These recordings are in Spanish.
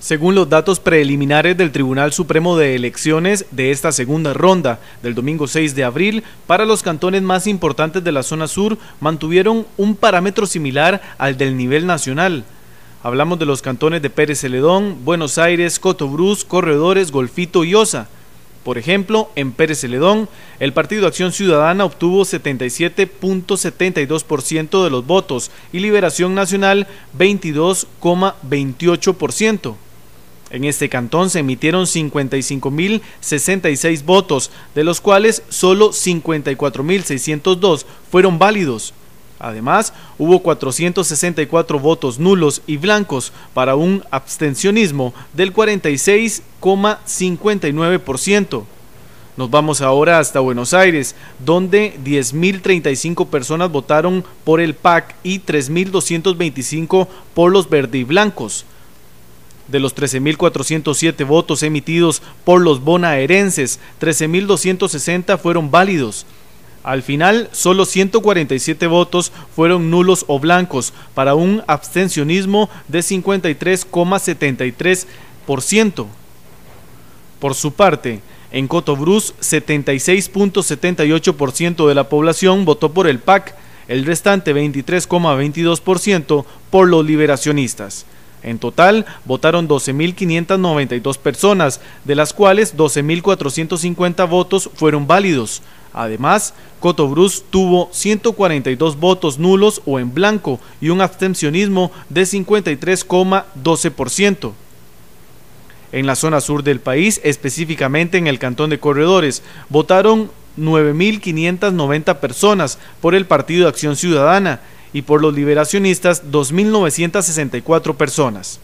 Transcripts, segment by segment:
Según los datos preliminares del Tribunal Supremo de Elecciones de esta segunda ronda del domingo 6 de abril, para los cantones más importantes de la zona sur mantuvieron un parámetro similar al del nivel nacional. Hablamos de los cantones de Pérez Celedón, Buenos Aires, Cotobruz, Corredores, Golfito y Osa. Por ejemplo, en Pérez Celedón, el Partido Acción Ciudadana obtuvo 77.72% de los votos y Liberación Nacional 22,28%. En este cantón se emitieron 55.066 votos, de los cuales solo 54.602 fueron válidos. Además, hubo 464 votos nulos y blancos para un abstencionismo del 46,59%. Nos vamos ahora hasta Buenos Aires, donde 10.035 personas votaron por el PAC y 3.225 por los y blancos. De los 13.407 votos emitidos por los bonaerenses, 13.260 fueron válidos. Al final, solo 147 votos fueron nulos o blancos, para un abstencionismo de 53,73%. Por su parte, en Cotobruz, 76.78% de la población votó por el PAC, el restante 23,22% por los liberacionistas. En total, votaron 12.592 personas, de las cuales 12.450 votos fueron válidos. Además, Cotobruz tuvo 142 votos nulos o en blanco y un abstencionismo de 53,12%. En la zona sur del país, específicamente en el Cantón de Corredores, votaron 9.590 personas por el Partido de Acción Ciudadana y por los liberacionistas 2.964 personas.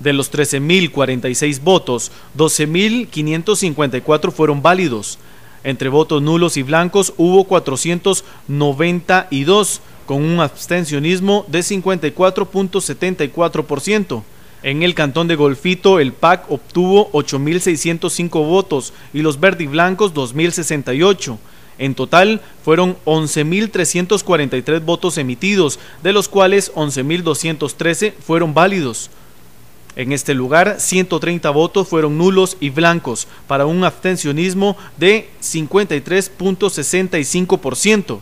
De los 13.046 votos, 12.554 fueron válidos. Entre votos nulos y blancos hubo 492, con un abstencionismo de 54.74%. En el cantón de Golfito, el PAC obtuvo 8.605 votos y los y blancos 2.068. En total fueron 11.343 votos emitidos, de los cuales 11.213 fueron válidos. En este lugar, 130 votos fueron nulos y blancos, para un abstencionismo de 53.65%.